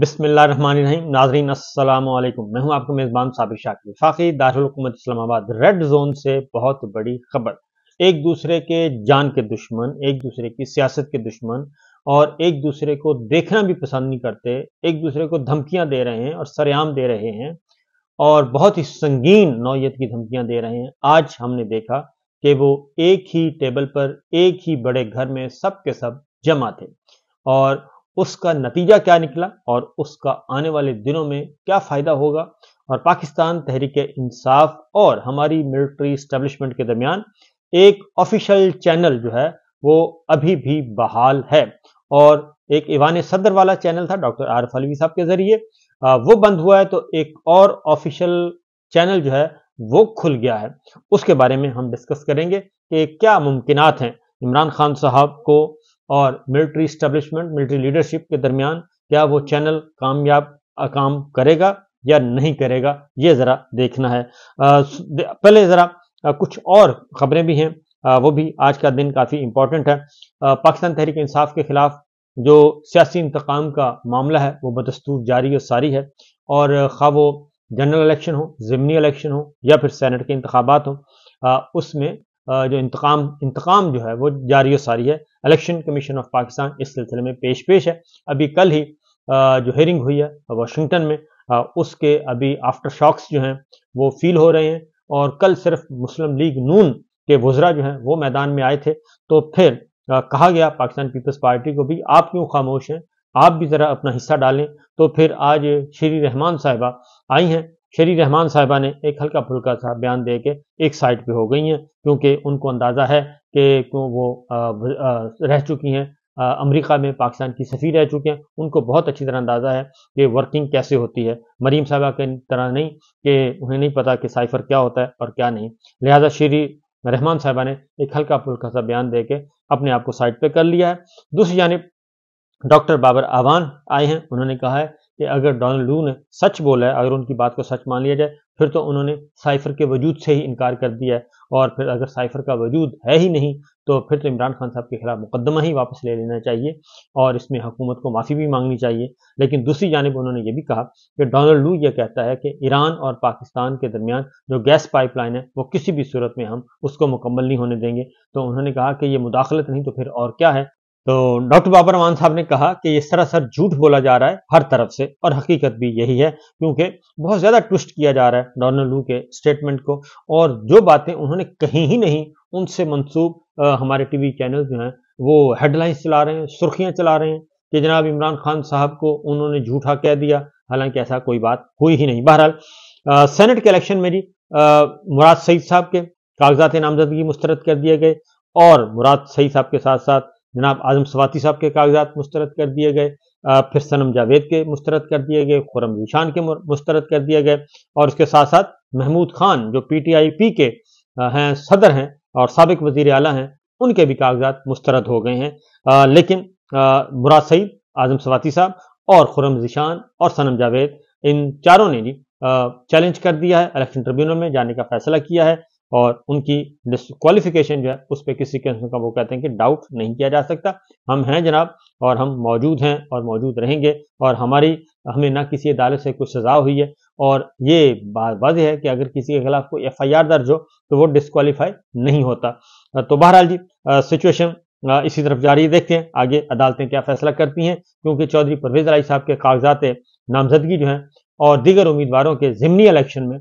रही नाजरीन असलकुम मैं हूं आपका मेज़बान साबिर शाकिर फाकी दारकूमत इस्लामाबाद रेड जोन से बहुत बड़ी खबर एक दूसरे के जान के दुश्मन एक दूसरे की सियासत के दुश्मन और एक दूसरे को देखना भी पसंद नहीं करते एक दूसरे को धमकियां दे रहे हैं और सरेआम दे रहे हैं और बहुत ही संगीन नौयत की धमकियां दे रहे हैं आज हमने देखा कि वो एक ही टेबल पर एक ही बड़े घर में सब के सब जमा थे और उसका नतीजा क्या निकला और उसका आने वाले दिनों में क्या फ़ायदा होगा और पाकिस्तान तहरीक इंसाफ और हमारी मिलिट्री स्टैब्लिशमेंट के दरमियान एक ऑफिशियल चैनल जो है वो अभी भी बहाल है और एक इवान सदर वाला चैनल था डॉक्टर आरफ अलवी साहब के जरिए वो बंद हुआ है तो एक और ऑफिशियल चैनल जो है वो खुल गया है उसके बारे में हम डिस्कस करेंगे कि क्या मुमकिन हैं इमरान खान साहब को और मिलिट्री स्टेब्लिशमेंट मिलिट्री लीडरशिप के दरमियान क्या वो चैनल कामयाब काम करेगा या नहीं करेगा ये ज़रा देखना है आ, पहले ज़रा कुछ और खबरें भी हैं वो भी आज का दिन काफ़ी इंपॉर्टेंट है पाकिस्तान तहरीक इंसाफ के खिलाफ जो सियासी इंतकाम का मामला है वो बदस्तूर जारी और सारी है और खा वो जनरल इलेक्शन हो ज़मनी इलेक्शन हो या फिर सैनट के इंतबात हो उसमें जो इंतकाम इंतकाम जो है वो जारी और सारी है इलेक्शन कमीशन ऑफ पाकिस्तान इस सिलसिले में पेश पेश है अभी कल ही जो हेयरिंग हुई है वाशिंगटन में उसके अभी आफ्टर शॉक्स जो हैं वो फील हो रहे हैं और कल सिर्फ मुस्लिम लीग नून के वज्रा जो हैं वो मैदान में आए थे तो फिर कहा गया पाकिस्तान पीपल्स पार्टी को भी आप क्यों खामोश हैं आप भी ज़रा अपना हिस्सा डालें तो फिर आज श्री रहमान साहिबा आई हैं शेरी रहमान साहिबा ने एक हल्का फुल्का सा बयान दे के एक साइड पे हो गई हैं क्योंकि उनको अंदाज़ा है कि क्यों वो आ, आ, रह चुकी हैं अमेरिका में पाकिस्तान की सफ़ी रह चुके हैं उनको बहुत अच्छी तरह अंदाज़ा है कि वर्किंग कैसे होती है मरीम साहबा की तरह नहीं कि उन्हें नहीं पता कि साइफर क्या होता है और क्या नहीं लिहाजा श्री रहमान साहबा ने एक हल्का फुल्का सा बयान दे के अपने आप को साइड पर कर लिया है दूसरी जानब डॉक्टर बाबर आवान आए हैं उन्होंने कहा है कि अगर डोनाल्ड लू ने सच बोला है अगर उनकी बात को सच मान लिया जाए फिर तो उन्होंने साइफर के वजूद से ही इनकार कर दिया है और फिर अगर साइफर का वजूद है ही नहीं तो फिर तो इमरान खान साहब के खिलाफ मुकदमा ही वापस ले लेना चाहिए और इसमें हुकूमत को माफ़ी भी मांगनी चाहिए लेकिन दूसरी जानब उन्होंने ये भी कहा कि डोनाल्ड लू ये कहता है कि ईरान और पाकिस्तान के दरमियान जो गैस पाइपलाइन है वो किसी भी सूरत में हम उसको मुकम्मल नहीं होने देंगे तो उन्होंने कहा कि ये मुदाखलत नहीं तो फिर और क्या है तो डॉक्टर बाबर मान साहब ने कहा कि ये सरासर झूठ बोला जा रहा है हर तरफ से और हकीकत भी यही है क्योंकि बहुत ज़्यादा ट्विस्ट किया जा रहा है डोनाल्ड लू के स्टेटमेंट को और जो बातें उन्होंने कहीं ही नहीं उनसे मनसूब हमारे टीवी चैनल जो हैं वो हेडलाइंस चला रहे हैं सुर्खियाँ चला रहे हैं कि जनाब इमरान खान साहब को उन्होंने झूठा कह दिया हालांकि ऐसा कोई बात हुई ही नहीं बहरहाल सेनेट के इलेक्शन में जी मुराद सईद साहब के कागजात नामजदगी मुस्तरद कर दिए गए और मुराद सईद साहब के साथ साथ जनाब आजम सवाती साहब के कागजात मुस्तरद कर दिए गए फिर सनम जावेद के मुस्तरद कर दिए गए खुरम जीशान के मुस्तरद कर दिए गए और उसके साथ साथ महमूद खान जो पी टी आई पी के हैं सदर हैं और सबक वजीर अला हैं उनके भी कागजात मुस्तरद हो गए हैं लेकिन मुराद सईद आजम सवाती साहब और खुरम जीशान और सनम जावेद इन चारों ने जी चैलेंज कर दिया है इलेक्शन ट्रिब्यूनल में जाने का फैसला किया है और उनकी डिसक्वालिफिकेशन जो है उस पर किसी किस्म का वो कहते हैं कि डाउट नहीं किया जा सकता हम हैं जनाब और हम मौजूद हैं और मौजूद रहेंगे और हमारी हमें ना किसी अदालत से कुछ सजा हुई है और ये बात वाजह है कि अगर किसी के खिलाफ कोई एफ आई आर दर्ज हो तो वो डिसक्वालीफाई नहीं होता तो बहरहाल जी सिचुएशन इसी तरफ जारी देखते हैं आगे अदालतें क्या फैसला करती हैं क्योंकि चौधरी परवेज राय साहब के कागजात नामजदगी जो हैं और दीगर उम्मीदवारों के जिमनी इलेक्शन में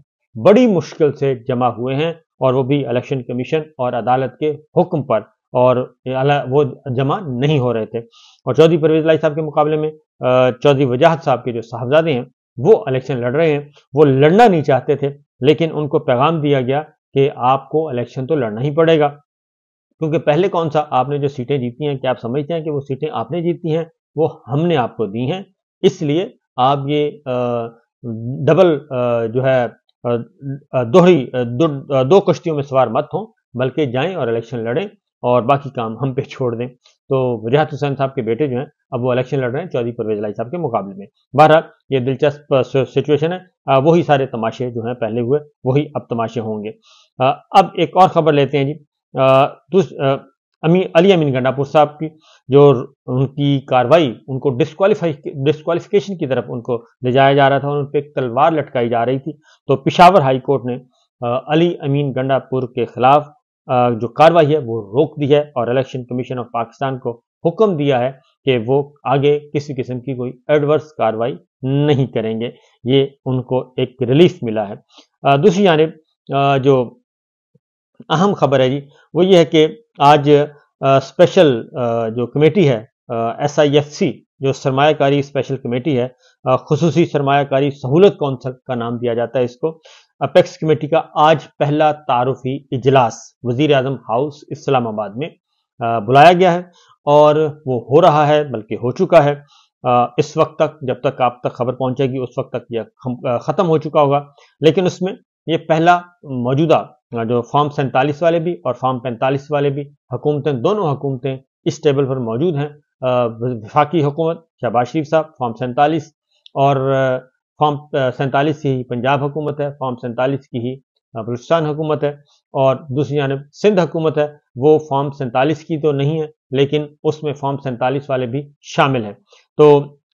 बड़ी मुश्किल से जमा हुए हैं और वो भी इलेक्शन कमीशन और अदालत के हुक्म पर और वो जमा नहीं हो रहे थे और चौधरी परवेज लाई साहब के मुकाबले में चौधरी वजाहत साहब के जो साहबजादे हैं वो इलेक्शन लड़ रहे हैं वो लड़ना नहीं चाहते थे लेकिन उनको पैगाम दिया गया कि आपको इलेक्शन तो लड़ना ही पड़ेगा क्योंकि पहले कौन सा आपने जो सीटें जीती हैं क्या आप समझते हैं कि वो सीटें आपने जीती हैं वो हमने आपको दी हैं इसलिए आप ये डबल जो है दोहरी दो, दो कश्तियों में सवार मत हों बल्कि जाएं और इलेक्शन लड़ें और बाकी काम हम पे छोड़ दें तो रियात हुसैन साहब के बेटे जो हैं अब वो इलेक्शन लड़ रहे हैं चौधरी परवेज लाई साहब के मुकाबले में बहरहाल ये दिलचस्प सिचुएशन है वही सारे तमाशे जो हैं पहले हुए वही अब तमाशे होंगे अब एक और खबर लेते हैं जी अमी अली अमीन गंडापुर साहब की जो उनकी कार्रवाई उनको डिस्कालीफाई डिस्कालीफिकेशन की तरफ उनको ले जाया जा रहा था उन पर तलवार लटकाई जा रही थी तो पिशावर हाई कोर्ट ने अली अमीन गंडापुर के खिलाफ जो कार्रवाई है वो रोक दी है और इलेक्शन कमीशन ऑफ पाकिस्तान को हुक्म दिया है कि वो आगे किसी किस्म की कोई एडवर्स कार्रवाई नहीं करेंगे ये उनको एक रिलीफ मिला है दूसरी जानब जो अहम खबर है जी वो ये है कि आज आ, स्पेशल आ, जो कमेटी है एस आई एफ सी जो सरमाकारी स्पेशल कमेटी है खसूसी सरमाकारी सहूलत कौंसल का नाम दिया जाता है इसको अपेक्स कमेटी का आज पहला तारफी इजलास वजीर अजम हाउस इस्लामाबाद में आ, बुलाया गया है और वो हो रहा है बल्कि हो चुका है इस वक्त तक जब तक आप तक खबर पहुंचेगी उस वक्त तक यह ख़त्म हो चुका होगा लेकिन उसमें ये पहला मौजूदा जो फॉर्म सैंतालीस वाले भी और फॉर्म पैंतालीस वाले भी हुकूमतें दोनों हुकूमतें इस टेबल पर मौजूद हैं विफाकी हुकूमत शहबाज शरीफ साहब फॉर्म सैंतालीस और फॉर्म सैंतालीस की ही पंजाब हुकूमत है फॉर्म सैंतालीस की ही बलुस्तान हुकूमत है और दूसरी जानब सिंध हुकूमत है वो फॉर्म सैंतालीस की तो नहीं है लेकिन उसमें फॉर्म सैंतालीस वाले भी शामिल हैं तो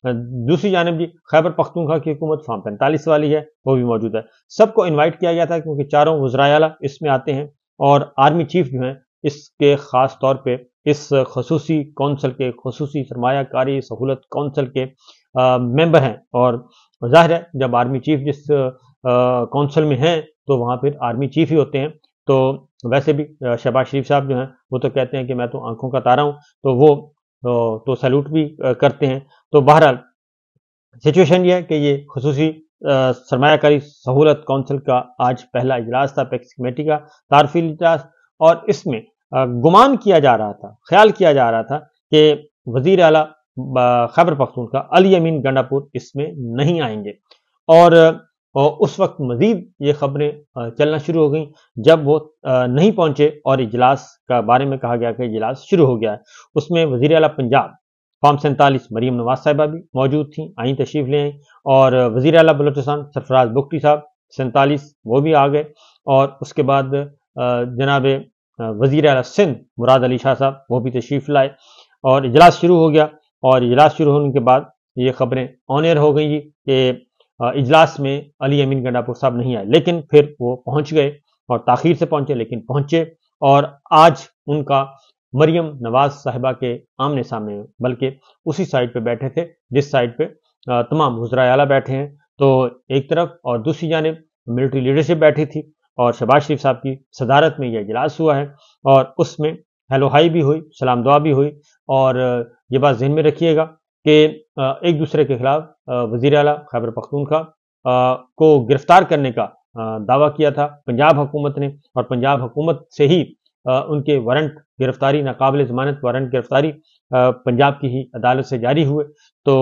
दूसरी जानब जी खैबर पख्तूखा की हुकूमत फॉर्म पैंतालीस वाली है वो भी मौजूद है सबको इन्वाइट किया गया था क्योंकि चारों वज्रायाला इसमें आते हैं और आर्मी चीफ जो हैं इसके ख़ास तौर पर इस खसूसी कौंसल के खसूसी सरमाकारी सहूलत कौंसल के आ, मेंबर हैं और जाहिर है जब आर्मी चीफ जिस कौंसल में हैं तो वहाँ फिर आर्मी चीफ ही होते हैं तो वैसे भी शहबाज शरीफ साहब जो हैं वो तो कहते हैं कि मैं तो आंखों का तारा हूँ तो वो तो, तो सैल्यूट भी करते हैं तो बहरहाल सिचुएशन यह है कि ये खसूसी सरमाकारी सहूलत काउंसिल का आज पहला इजलास था पैक्स कमेटी का तारफी इजलास और इसमें गुमान किया जा रहा था ख्याल किया जा रहा था कि वजीर अला खैबर का अली अमीन गंडापुर इसमें नहीं आएंगे और उस वक्त मजीद ये खबरें चलना शुरू हो गई जब वो नहीं पहुंचे और इजलास का बारे में कहा गया कि इजलास शुरू हो गया है उसमें वजीर अला पंजाब फॉर्म सैंतालीस मरीम नवाज साहिबा भी मौजूद थी आई तशरीफ ले आई और वजीर अला बलोचिस्तान सरफराज बुख्टी साहब सैंतालीस वो भी आ गए और उसके बाद जनाब वजीर अला सिंध मुराद अली शाह साहब वो भी तशरीफ लाए और इजलास शुरू हो गया और इजलास शुरू होने के बाद ये खबरें ऑन एयर हो गई कि इजलास में अली अमीन गंडापुर साहब नहीं आए लेकिन फिर वो पहुंच गए और ताखिर से पहुंचे लेकिन पहुंचे और आज उनका मरियम नवाज साहिबा के आमने सामने बल्कि उसी साइड पे बैठे थे जिस साइड पे तमाम हजरा आला बैठे हैं तो एक तरफ और दूसरी जानब मिलिट्री लीडरशिप बैठी थी और शहबाज शरीफ साहब की सदारत में यह इजलास हुआ है और उसमें हेलो हाई भी हुई सलाम दुआ भी हुई और ये बात जहन में रखिएगा कि एक दूसरे के खिलाफ वजीर अला खैबर पख्तूनखा को गिरफ्तार करने का दावा किया था पंजाब हुकूमत ने और पंजाब हुकूमत से ही उनके वारंट गिरफ्तारी नाकबिल जमानत वारंट गिरफ्तारी पंजाब की ही अदालत से जारी हुए तो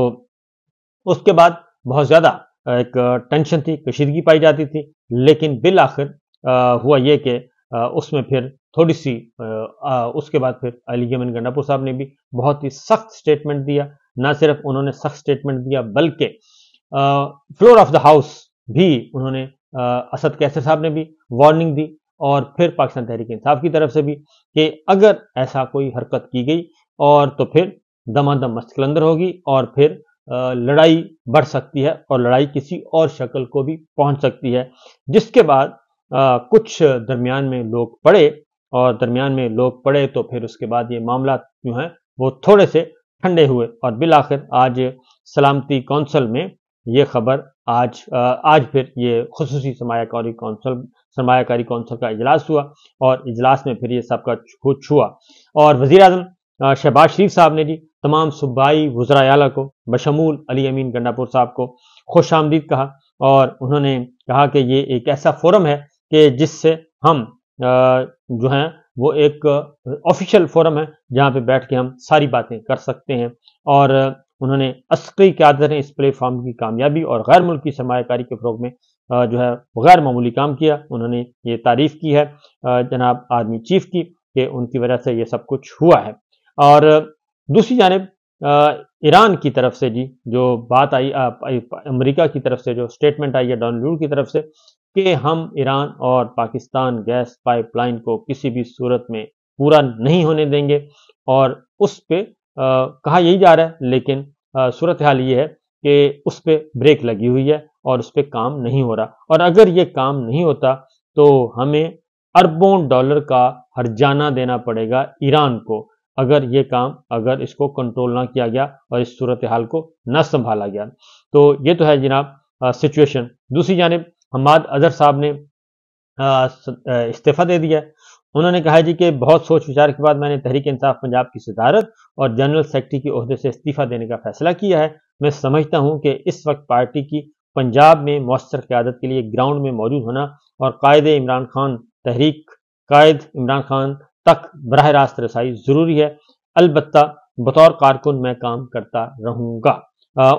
उसके बाद बहुत ज़्यादा एक टेंशन थी कशीदगी पाई जाती थी लेकिन बिल आखिर हुआ ये कि उसमें फिर थोड़ी सी आ, उसके बाद फिर अली यमन गंडापुर साहब ने भी बहुत ही सख्त स्टेटमेंट दिया ना सिर्फ उन्होंने सख्त स्टेटमेंट दिया बल्कि फ्लोर ऑफ द हाउस भी उन्होंने आ, असद कैसर साहब ने भी वार्निंग दी और फिर पाकिस्तान तहरीक इंसाफ की तरफ से भी कि अगर ऐसा कोई हरकत की गई और तो फिर दमादम मस्कलंदर होगी और फिर लड़ाई बढ़ सकती है और लड़ाई किसी और शक्ल को भी पहुंच सकती है जिसके बाद आ, कुछ दरमियान में लोग पड़े और दरमियान में लोग पड़े तो फिर उसके बाद ये मामला जो है वो थोड़े से ठंडे हुए और आखिर आज सलामती कौंसल में ये खबर आज आ, आज फिर ये खसूसी समायाकारी कौंसल सरमाकारी कौंसिल का इजलास हुआ और इजलास में फिर ये सबका कुछ छुआ और वजी अजम शहबाज शरीफ साहब ने जी तमाम सूबाई वजरायाला को बशमूल अली अमीन गंडापुर साहब को खुश आमदीद कहा और उन्होंने कहा कि ये एक ऐसा फोरम है कि जिससे हम जो हैं वो एक ऑफिशियल फोरम है जहाँ पे बैठ के हम सारी बातें कर सकते हैं और उन्होंने असली क्या इस प्लेटफॉर्म की कामयाबी और गैर मुल्की सरमाकारी के फरोग में जो है गैर मामूली काम किया उन्होंने ये तारीफ की है जनाब आर्मी चीफ की कि उनकी वजह से ये सब कुछ हुआ है और दूसरी जानब ईरान की तरफ से जी जो बात आई अमेरिका की तरफ से जो स्टेटमेंट आई है डोनाल्ड की तरफ से कि हम ईरान और पाकिस्तान गैस पाइपलाइन को किसी भी सूरत में पूरा नहीं होने देंगे और उस पर कहा यही जा रहा है लेकिन सूरत हाल ये है कि उस पर ब्रेक लगी हुई है और उस पर काम नहीं हो रहा और अगर ये काम नहीं होता तो हमें अरबों डॉलर का जाना देना पड़ेगा ईरान को अगर ये काम अगर इसको कंट्रोल ना किया गया और इस सूरत हाल को ना संभाला गया तो ये तो है जनाब सिचुएशन दूसरी जानब हमाद अजहर साहब ने इस्तीफा दे दिया उन्होंने कहा जी कि बहुत सोच विचार के बाद मैंने तहरीक इंसाफ पंजाब की सदारत और जनरल सेक्रेटरी के अहदे से इस्तीफा देने का फैसला किया है मैं समझता हूं कि इस वक्त पार्टी की पंजाब में मौसर क्यादत के लिए ग्राउंड में मौजूद होना और कायद इमरान खान तहरीक कायद इमरान खान तक बरह रास्त रसाई ज़रूरी है अलबत् बतौर कारकुन मैं काम करता रहूँगा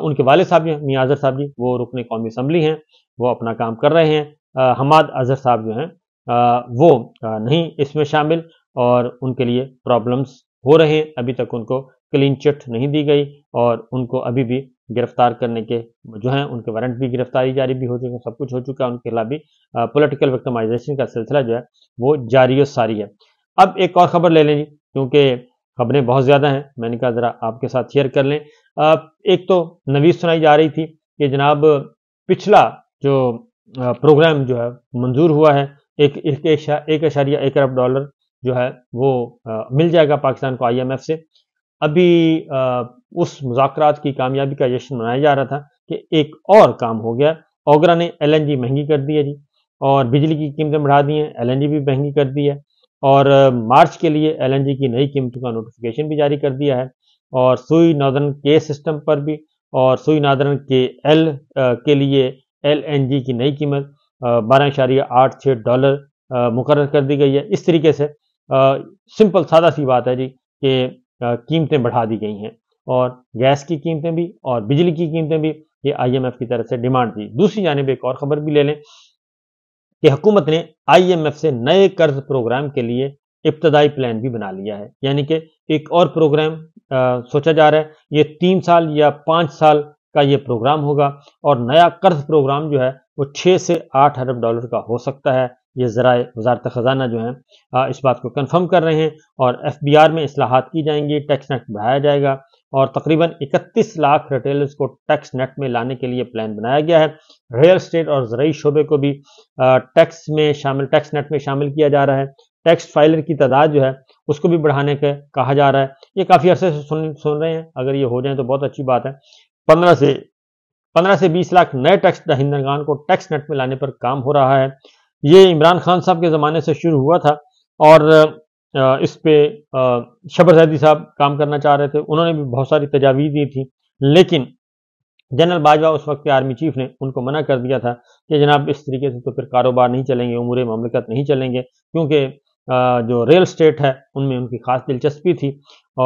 उनके वाले साहब मियाँ अजहर साहब जी वो रुकन कौमी असम्बली हैं वो अपना काम कर रहे हैं आ, हमाद अजहर साहब जो हैं वो आ, नहीं इसमें शामिल और उनके लिए प्रॉब्लम्स हो रहे हैं अभी तक उनको क्लीन चिट नहीं दी गई और उनको अभी भी गिरफ्तार करने के जो हैं उनके वारंट भी गिरफ्तारी जारी भी हो चुके हैं सब कुछ हो चुका है उनके खिलाफ भी पोलिटिकल विक्टमाइजेशन का सिलसिला जो है वो जारी और सारी है अब एक और खबर ले लें क्योंकि खबरें बहुत ज़्यादा हैं मैंने कहा ज़रा आपके साथ शेयर कर लें एक तो नवीज सुनाई जा रही थी कि जनाब पिछला जो प्रोग्राम जो है मंजूर हुआ है एक एक एक अशारिया एक अरब डॉलर जो है वो मिल जाएगा पाकिस्तान को आईएमएफ से अभी उस मुजाकर की कामयाबी का जश्न मनाया जा रहा था कि एक और काम हो गया ओगरा ने एल महंगी कर दी है जी और बिजली की कीमतें बढ़ा दी हैं एल भी महंगी कर दी है और मार्च के लिए एल की नई कीमतों का नोटिफिकेशन भी जारी कर दिया है और सुई नादरन के सिस्टम पर भी और सुई नादरन के एल के लिए एल की नई कीमत बारह इशारिया आठ छः डॉलर मुकर कर दी गई है इस तरीके से सिंपल सादा सी बात है जी कि कीमतें बढ़ा दी गई हैं और गैस की कीमतें भी और बिजली की कीमतें भी ये आईएमएफ की तरफ से डिमांड थी दूसरी जानब एक और खबर भी ले लें कि हुकूमत ने आईएमएफ से नए कर्ज प्रोग्राम के लिए इब्तदाई प्लान भी बना लिया है यानी कि एक और प्रोग्राम आ, सोचा जा रहा है ये तीन साल या पाँच साल का ये प्रोग्राम होगा और नया कर्ज प्रोग्राम जो है वो छः से आठ अरब डॉलर का हो सकता है ये ज़रा वजारत ख़जाना जो है आ, इस बात को कन्फर्म कर रहे हैं और एफ बी आर में असलाहत की जाएंगी टैक्स नैक्स बढ़ाया जाएगा और तकरीबन 31 लाख रिटेलर्स को टैक्स नेट में लाने के लिए प्लान बनाया गया है रियल स्टेट और जरिए शोबे को भी टैक्स में शामिल टैक्स नेट में शामिल किया जा रहा है टैक्स फाइलर की तादाद जो है उसको भी बढ़ाने के कहा जा रहा है ये काफ़ी अरसे से सुन सुन रहे हैं अगर ये हो जाए तो बहुत अच्छी बात है पंद्रह से पंद्रह से बीस लाख नए टैक्स दहिंदगान को टैक्स नेट में लाने पर काम हो रहा है ये इमरान खान साहब के ज़माने से शुरू हुआ था और इस पे शबर सैदी साहब काम करना चाह रहे थे उन्होंने भी बहुत सारी तजावीज़ दी थी लेकिन जनरल बाजवा उस वक्त के आर्मी चीफ ने उनको मना कर दिया था कि जनाब इस तरीके से तो फिर कारोबार नहीं चलेंगे उमूर ममलिकत नहीं चलेंगे क्योंकि जो रियल स्टेट है उनमें उनकी खास दिलचस्पी थी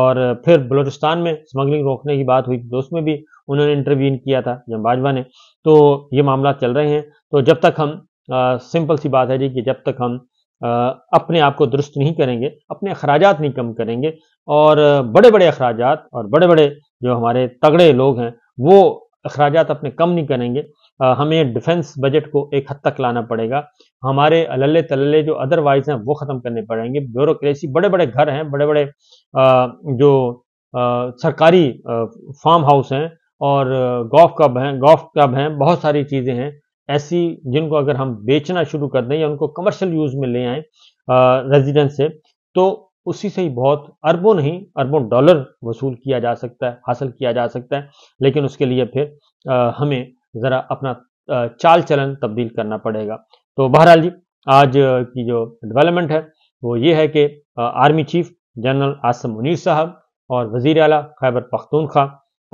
और फिर बलोचिस्तान में स्मगलिंग रोकने की बात हुई तो उसमें भी उन्होंने इंटरवीन किया था जब बाजवा ने तो ये मामला चल रहे हैं तो जब तक हम आ, सिंपल सी बात है जी कि जब तक हम अपने आप को दुरुस्त नहीं करेंगे अपने अखराज नहीं कम करेंगे और बड़े बड़े अखराज और बड़े बड़े जो हमारे तगड़े लोग हैं वो अखराज अपने कम नहीं करेंगे हमें डिफेंस बजट को एक हद तक लाना पड़ेगा हमारे अलल्ले तल्ले जो अदरवाइज हैं वो ख़त्म करने पड़ेंगे ब्यूरोक्रेसी बड़े बड़े घर हैं बड़े बड़े जो सरकारी फार्म हाउस हैं और गॉफ क्लब हैं गॉफ क्लब हैं बहुत सारी चीज़ें हैं ऐसी जिनको अगर हम बेचना शुरू कर दें या उनको कमर्शियल यूज में ले आए रेजिडेंस से तो उसी से ही बहुत अरबों नहीं अरबों डॉलर वसूल किया जा सकता है हासिल किया जा सकता है लेकिन उसके लिए फिर आ, हमें ज़रा अपना आ, चाल चलन तब्दील करना पड़ेगा तो बहरहाल जी आज की जो डेवलपमेंट है वो ये है कि army chief general Asim Munir साहब और वजीर अला खैबर पख्तूनख्वा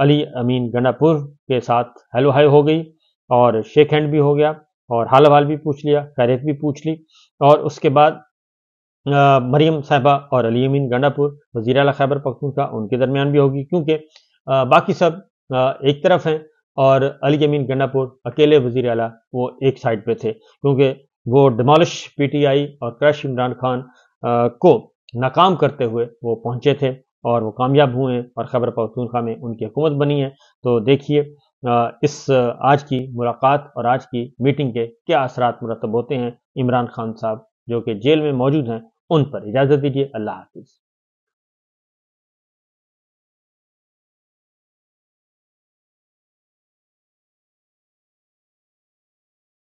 अली अमीन गंडापुर के साथ हेलो हाई हो गई और शेक हैंड भी हो गया और हाल हवाल भी पूछ लिया खैरियत भी पूछ ली और उसके बाद मरीम साहबा और अली अमीन गंडापुर वजीर अला खैबर पखतूनखा उनके दरमियान भी होगी क्योंकि बाकी सब एक तरफ हैं और अली अमीन गंडापुर अकेले वजीर अला वो एक साइड पे थे क्योंकि वो डिमोलिश पीटीआई और क्रश इमरान खान को नाकाम करते हुए वो पहुंचे थे और वो कामयाब हुए हैं और खैबर पखतूनखा में उनकी हुकूमत बनी है तो देखिए इस आज की मुलाकात और आज की मीटिंग के क्या असर मुरतब होते हैं इमरान खान साहब जो कि जेल में मौजूद हैं उन पर इजाज़त दीजिए अल्लाह हाफिज़